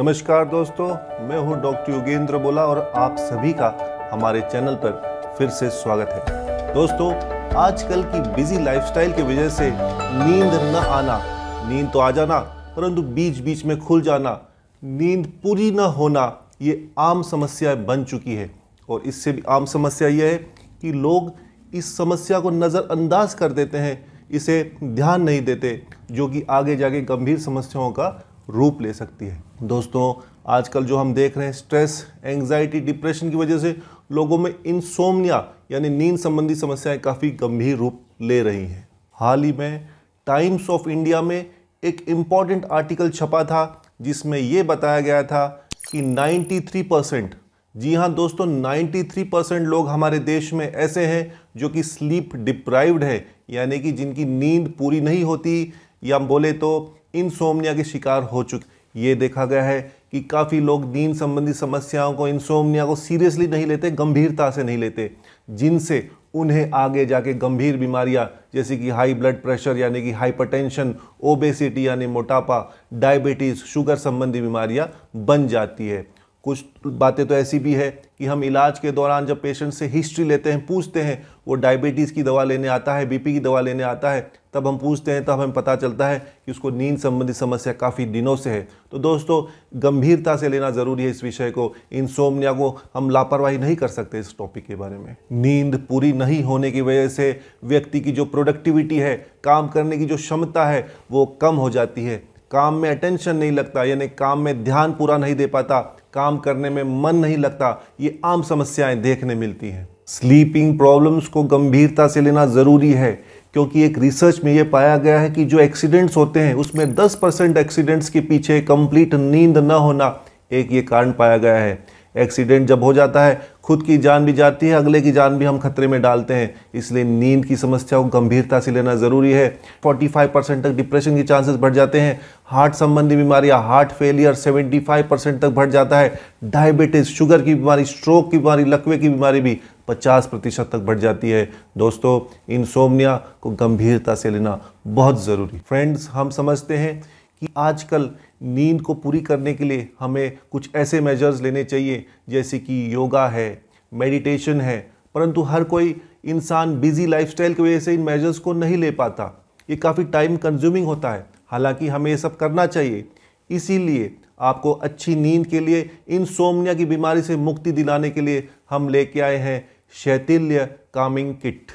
नमस्कार दोस्तों मैं हूं डॉक्टर योगेंद्र बोला और आप सभी का हमारे चैनल पर फिर से स्वागत है दोस्तों आजकल की बिजी लाइफस्टाइल की वजह से नींद न आना नींद तो आ जाना परंतु बीच बीच में खुल जाना नींद पूरी न होना ये आम समस्या बन चुकी है और इससे भी आम समस्या यह है कि लोग इस समस्या को नज़रअंदाज कर देते हैं इसे ध्यान नहीं देते जो कि आगे जाके गंभीर समस्याओं का रूप ले सकती है दोस्तों आजकल जो हम देख रहे हैं स्ट्रेस एंग्जाइटी डिप्रेशन की वजह से लोगों में इंसोमनिया यानी नींद संबंधी समस्याएं काफ़ी गंभीर रूप ले रही हैं हाल ही में टाइम्स ऑफ इंडिया में एक इम्पॉर्टेंट आर्टिकल छपा था जिसमें ये बताया गया था कि 93 परसेंट जी हाँ दोस्तों 93 परसेंट लोग हमारे देश में ऐसे हैं जो कि स्लीप डिप्राइव्ड है यानी कि जिनकी नींद पूरी नहीं होती या बोले तो इन के शिकार हो चुके ये देखा गया है कि काफ़ी लोग नींद संबंधी समस्याओं को इंसोमनिया को सीरियसली नहीं लेते गंभीरता से नहीं लेते जिनसे उन्हें आगे जाके गंभीर बीमारियां जैसे कि हाई ब्लड प्रेशर यानी कि हाइपरटेंशन, ओबेसिटी यानी मोटापा डायबिटीज़ शुगर संबंधी बीमारियां बन जाती है कुछ बातें तो ऐसी भी है कि हम इलाज के दौरान जब पेशेंट से हिस्ट्री लेते हैं पूछते हैं वो डायबिटीज़ की दवा लेने आता है बीपी की दवा लेने आता है तब हम पूछते हैं तब हमें पता चलता है कि उसको नींद संबंधी समस्या काफ़ी दिनों से है तो दोस्तों गंभीरता से लेना ज़रूरी है इस विषय को इन सोमनिया को हम लापरवाही नहीं कर सकते इस टॉपिक के बारे में नींद पूरी नहीं होने की वजह से व्यक्ति की जो प्रोडक्टिविटी है काम करने की जो क्षमता है वो कम हो जाती है काम में अटेंशन नहीं लगता यानी काम में ध्यान पूरा नहीं दे पाता काम करने में मन नहीं लगता ये आम समस्याएं देखने मिलती हैं स्लीपिंग प्रॉब्लम्स को गंभीरता से लेना ज़रूरी है क्योंकि एक रिसर्च में ये पाया गया है कि जो एक्सीडेंट्स होते हैं उसमें 10 परसेंट एक्सीडेंट्स के पीछे कंप्लीट नींद न होना एक ये कारण पाया गया है एक्सीडेंट जब हो जाता है खुद की जान भी जाती है अगले की जान भी हम खतरे में डालते हैं इसलिए नींद की समस्या को गंभीरता से लेना ज़रूरी है 45 परसेंट तक डिप्रेशन के चांसेस बढ़ जाते हैं हार्ट संबंधी बीमारियां हार्ट फेलियर 75 परसेंट तक बढ़ जाता है डायबिटीज़ शुगर की बीमारी स्ट्रोक की बीमारी लकवे की बीमारी भी 50 प्रतिशत तक बढ़ जाती है दोस्तों इन को गंभीरता से लेना बहुत ज़रूरी फ्रेंड्स हम समझते हैं कि आजकल नींद को पूरी करने के लिए हमें कुछ ऐसे मेजर्स लेने चाहिए जैसे कि योगा है मेडिटेशन है परंतु हर कोई इंसान बिजी लाइफस्टाइल की वजह से इन मेजर्स को नहीं ले पाता ये काफ़ी टाइम कंज्यूमिंग होता है हालांकि हमें ये सब करना चाहिए इसीलिए आपको अच्छी नींद के लिए इन सोमनिया की बीमारी से मुक्ति दिलाने के लिए हम लेके आए हैं शैतिल्य कामिंग किट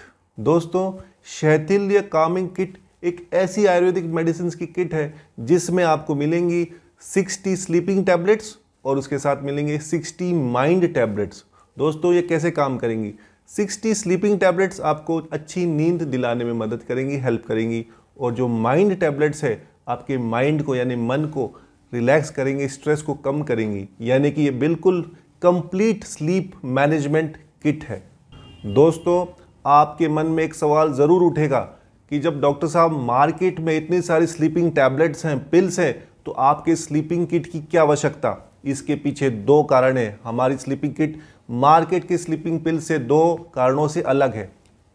दोस्तों शैतिल्य कामिंग किट एक ऐसी आयुर्वेदिक मेडिसिन की किट है जिसमें आपको मिलेंगी 60 स्लीपिंग टैबलेट्स और उसके साथ मिलेंगे 60 माइंड टैबलेट्स दोस्तों ये कैसे काम करेंगी 60 स्लीपिंग टैबलेट्स आपको अच्छी नींद दिलाने में मदद करेंगी हेल्प करेंगी और जो माइंड टैबलेट्स है आपके माइंड को यानी मन को रिलैक्स करेंगे स्ट्रेस को कम करेंगी यानी कि ये बिल्कुल कंप्लीट स्लीप मैनेजमेंट किट है दोस्तों आपके मन में एक सवाल ज़रूर उठेगा कि जब डॉक्टर साहब मार्केट में इतने सारे स्लीपिंग टैबलेट्स हैं पिल्स हैं तो आपके स्लीपिंग किट की क्या आवश्यकता इसके पीछे दो कारण हैं हमारी स्लीपिंग किट मार्केट के स्लीपिंग पिल से दो कारणों से अलग है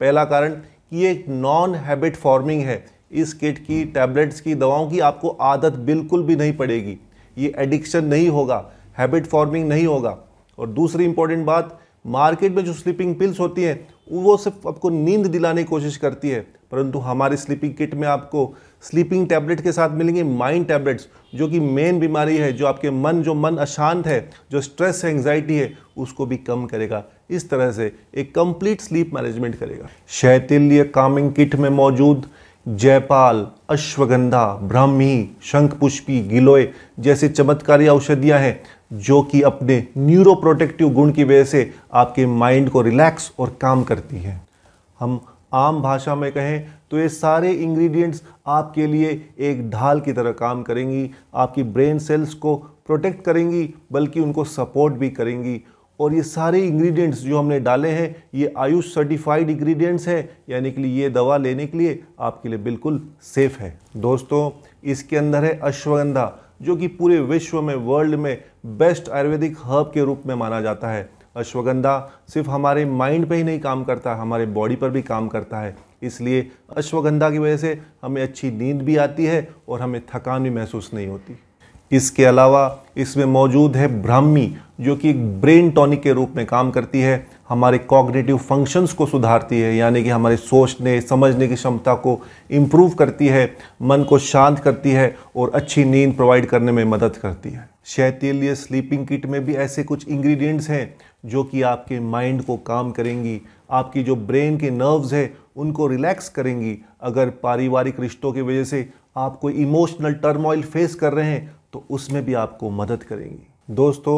पहला कारण कि ये नॉन हैबिट फॉर्मिंग है इस किट की टैबलेट्स की दवाओं की आपको आदत बिल्कुल भी नहीं पड़ेगी ये एडिक्शन नहीं होगा हैबिट फॉर्मिंग नहीं होगा और दूसरी इंपॉर्टेंट बात मार्केट में जो स्लीपिंग पिल्स होती हैं वो सिर्फ आपको नींद दिलाने की कोशिश करती है परंतु हमारे स्लीपिंग किट में आपको स्लीपिंग टैबलेट के साथ मिलेंगे माइंड टैबलेट्स जो कि मेन बीमारी है जो आपके मन जो मन अशांत है जो स्ट्रेस है एंग्जाइटी है उसको भी कम करेगा इस तरह से एक कंप्लीट स्लीप मैनेजमेंट करेगा शैतिल्य कामिंग किट में मौजूद जयपाल अश्वगंधा ब्राह्मी शंखपुष्पी गिलोय जैसे चमत्कारी औषधियाँ हैं जो कि अपने न्यूरो प्रोटेक्टिव गुण की वजह से आपके माइंड को रिलैक्स और काम करती हैं हम आम भाषा में कहें तो ये सारे इंग्रेडिएंट्स आपके लिए एक ढाल की तरह काम करेंगी आपकी ब्रेन सेल्स को प्रोटेक्ट करेंगी बल्कि उनको सपोर्ट भी करेंगी और ये सारे इंग्रेडिएंट्स जो हमने डाले हैं ये आयुष सर्टिफाइड इंग्रेडिएंट्स हैं यानी कि ये दवा लेने के लिए आपके लिए बिल्कुल सेफ़ है दोस्तों इसके अंदर है अश्वगंधा जो कि पूरे विश्व में वर्ल्ड में बेस्ट आयुर्वेदिक हर्ब के रूप में माना जाता है अश्वगंधा सिर्फ हमारे माइंड पे ही नहीं काम करता हमारे बॉडी पर भी काम करता है इसलिए अश्वगंधा की वजह से हमें अच्छी नींद भी आती है और हमें थकान भी महसूस नहीं होती इसके अलावा इसमें मौजूद है ब्राह्मी जो कि एक ब्रेन टॉनिक के रूप में काम करती है हमारे कॉग्नेटिव फंक्शंस को सुधारती है यानी कि हमारे सोचने समझने की क्षमता को इम्प्रूव करती है मन को शांत करती है और अच्छी नींद प्रोवाइड करने में मदद करती है शैतिल्य स्लीपिंग किट में भी ऐसे कुछ इंग्रेडिएंट्स हैं जो कि आपके माइंड को काम करेंगी आपकी जो ब्रेन के नर्व्स है उनको रिलैक्स करेंगी अगर पारिवारिक रिश्तों की वजह से आप कोई इमोशनल टर्मोइल फेस कर रहे हैं तो उसमें भी आपको मदद करेंगी दोस्तों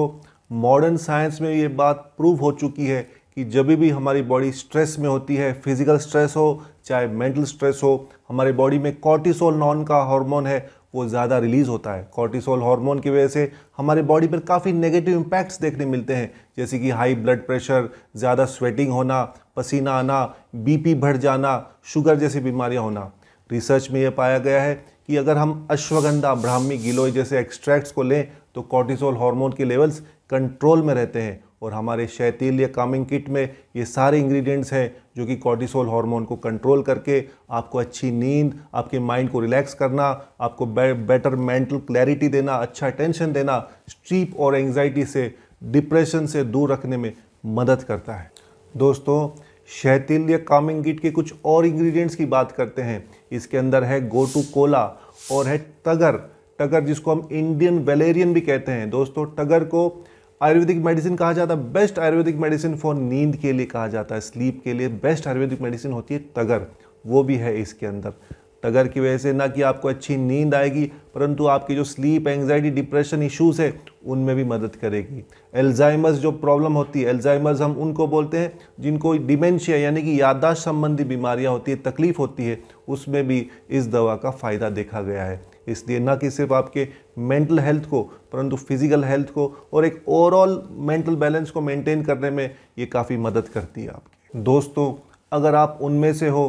मॉडर्न साइंस में ये बात प्रूव हो चुकी है कि जब भी हमारी बॉडी स्ट्रेस में होती है फिजिकल स्ट्रेस हो चाहे मेंटल स्ट्रेस हो हमारे बॉडी में कॉर्टिसोल नॉन का हार्मोन है वो ज़्यादा रिलीज़ होता है कॉर्टिसोल हार्मोन की वजह से हमारे बॉडी पर काफ़ी नेगेटिव इम्पैक्ट्स देखने मिलते हैं जैसे कि हाई ब्लड प्रेशर ज़्यादा स्वेटिंग होना पसीना आना बीपी बढ़ जाना शुगर जैसी बीमारियां होना रिसर्च में यह पाया गया है कि अगर हम अश्वगंधा ब्राह्मी गिलोय जैसे एक्सट्रैक्ट्स को लें तो कॉर्टिसोल हार्मोन के लेवल्स कंट्रोल में रहते हैं और हमारे शैतील या कामिंग किट में ये सारे इंग्रेडिएंट्स हैं जो कि कॉर्टिसोल हार्मोन को कंट्रोल करके आपको अच्छी नींद आपके माइंड को रिलैक्स करना आपको बे, बेटर मेंटल क्लैरिटी देना अच्छा टेंशन देना स्ट्रीप और एंग्जाइटी से डिप्रेशन से दूर रखने में मदद करता है दोस्तों शैतिल्य कामिंग गिट के कुछ और इंग्रेडिएंट्स की बात करते हैं इसके अंदर है गोटू कोला और है टगर टगर जिसको हम इंडियन वेलेरियन भी कहते हैं दोस्तों टगर को आयुर्वेदिक मेडिसिन कहा जाता है बेस्ट आयुर्वेदिक मेडिसिन फॉर नींद के लिए कहा जाता है स्लीप के लिए बेस्ट आयुर्वेदिक मेडिसिन होती है तगर वो भी है इसके अंदर टगर की वजह से ना कि आपको अच्छी नींद आएगी परंतु आपकी जो स्लीप एंग्जाइटी डिप्रेशन इश्यूज़ है उनमें भी मदद करेगी एल्जाइमर्स जो प्रॉब्लम होती है एल्जाइमर्स हम उनको बोलते हैं जिनको डिमेंशिया यानी कि याददाश्त संबंधी बीमारियां होती है तकलीफ़ होती है उसमें भी इस दवा का फ़ायदा देखा गया है इसलिए ना कि सिर्फ आपके मेंटल हेल्थ को परंतु फिज़िकल हेल्थ को और एक ओवरऑल मेंटल बैलेंस को मेंटेन करने में ये काफ़ी मदद करती है आपकी दोस्तों अगर आप उनमें से हो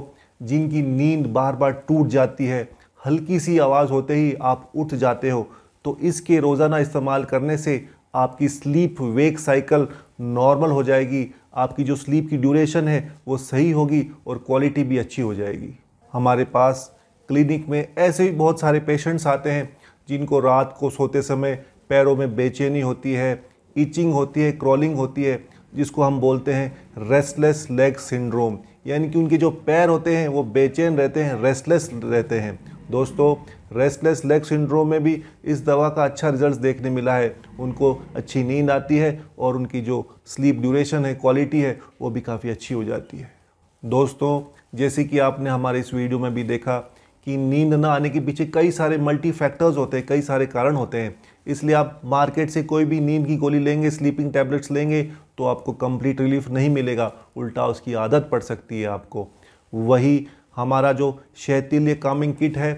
जिनकी नींद बार बार टूट जाती है हल्की सी आवाज़ होते ही आप उठ जाते हो तो इसके रोज़ाना इस्तेमाल करने से आपकी स्लीप वेक साइकिल नॉर्मल हो जाएगी आपकी जो स्लीप की ड्यूरेशन है वो सही होगी और क्वालिटी भी अच्छी हो जाएगी हमारे पास क्लिनिक में ऐसे ही बहुत सारे पेशेंट्स आते हैं जिनको रात को सोते समय पैरों में बेचैनी होती है इचिंग होती है क्रॉलिंग होती है जिसको हम बोलते हैं रेस्टलेस लेग सिंड्रोम यानी कि उनके जो पैर होते हैं वो बेचैन रहते हैं रेस्टलेस रहते हैं दोस्तों रेस्टलेस लेग सिंड्रोम में भी इस दवा का अच्छा रिजल्ट देखने मिला है उनको अच्छी नींद आती है और उनकी जो स्लीप ड्यूरेशन है क्वालिटी है वो भी काफ़ी अच्छी हो जाती है दोस्तों जैसे कि आपने हमारे इस वीडियो में भी देखा कि नींद ना आने के पीछे कई सारे मल्टी फैक्टर्स होते हैं कई सारे कारण होते हैं इसलिए आप मार्केट से कोई भी नींद की गोली लेंगे स्लीपिंग टैबलेट्स लेंगे तो आपको कंप्लीट रिलीफ नहीं मिलेगा उल्टा उसकी आदत पड़ सकती है आपको वही हमारा जो शैतिल्य कामिंग किट है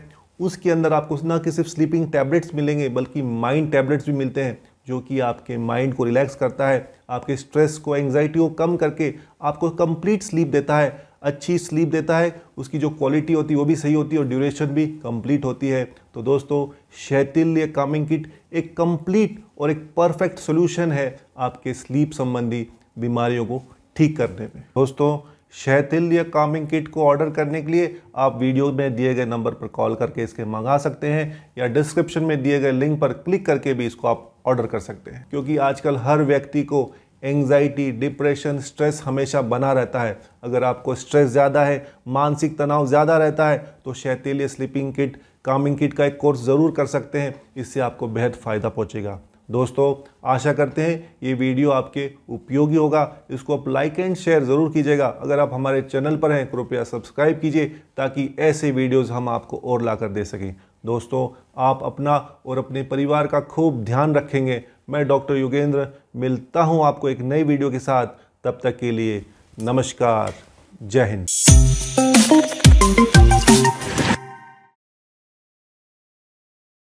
उसके अंदर आपको ना कि सिर्फ स्लीपिंग टैबलेट्स मिलेंगे बल्कि माइंड टैबलेट्स भी मिलते हैं जो कि आपके माइंड को रिलैक्स करता है आपके स्ट्रेस को एंग्जाइटी को कम करके आपको कंप्लीट स्लीप देता है अच्छी स्लीप देता है उसकी जो क्वालिटी होती है वो भी सही होती है और ड्यूरेशन भी कंप्लीट होती है तो दोस्तों शैतिल्य कामिंग किट एक कंप्लीट और एक परफेक्ट सोल्यूशन है आपके स्लीप संबंधी बीमारियों को ठीक करने में दोस्तों शैतिल्य कामिंग किट को ऑर्डर करने के लिए आप वीडियो में दिए गए नंबर पर कॉल करके इसके मंगा सकते हैं या डिस्क्रिप्शन में दिए गए लिंक पर क्लिक करके भी इसको आप ऑर्डर कर सकते हैं क्योंकि आजकल हर व्यक्ति को एंग्जाइटी डिप्रेशन स्ट्रेस हमेशा बना रहता है अगर आपको स्ट्रेस ज़्यादा है मानसिक तनाव ज़्यादा रहता है तो शैतीली स्लीपिंग किट कामिंग किट का एक कोर्स ज़रूर कर सकते हैं इससे आपको बेहद फ़ायदा पहुँचेगा दोस्तों आशा करते हैं ये वीडियो आपके उपयोगी होगा इसको आप लाइक एंड शेयर ज़रूर कीजिएगा अगर आप हमारे चैनल पर हैं कृपया सब्सक्राइब कीजिए ताकि ऐसे वीडियोज़ हम आपको और ला कर दे सकें दोस्तों आप अपना और अपने परिवार का खूब ध्यान रखेंगे मैं डॉक्टर योगेंद्र मिलता हूँ आपको एक नई वीडियो के साथ तब तक के लिए नमस्कार जय हिंद